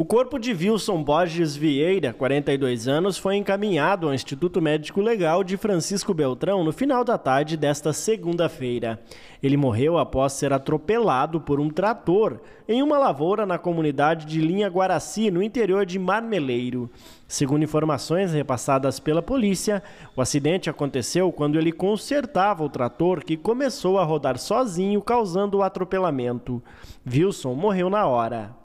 O corpo de Wilson Borges Vieira, 42 anos, foi encaminhado ao Instituto Médico Legal de Francisco Beltrão no final da tarde desta segunda-feira. Ele morreu após ser atropelado por um trator em uma lavoura na comunidade de Linha Guaraci, no interior de Marmeleiro. Segundo informações repassadas pela polícia, o acidente aconteceu quando ele consertava o trator que começou a rodar sozinho, causando o atropelamento. Wilson morreu na hora.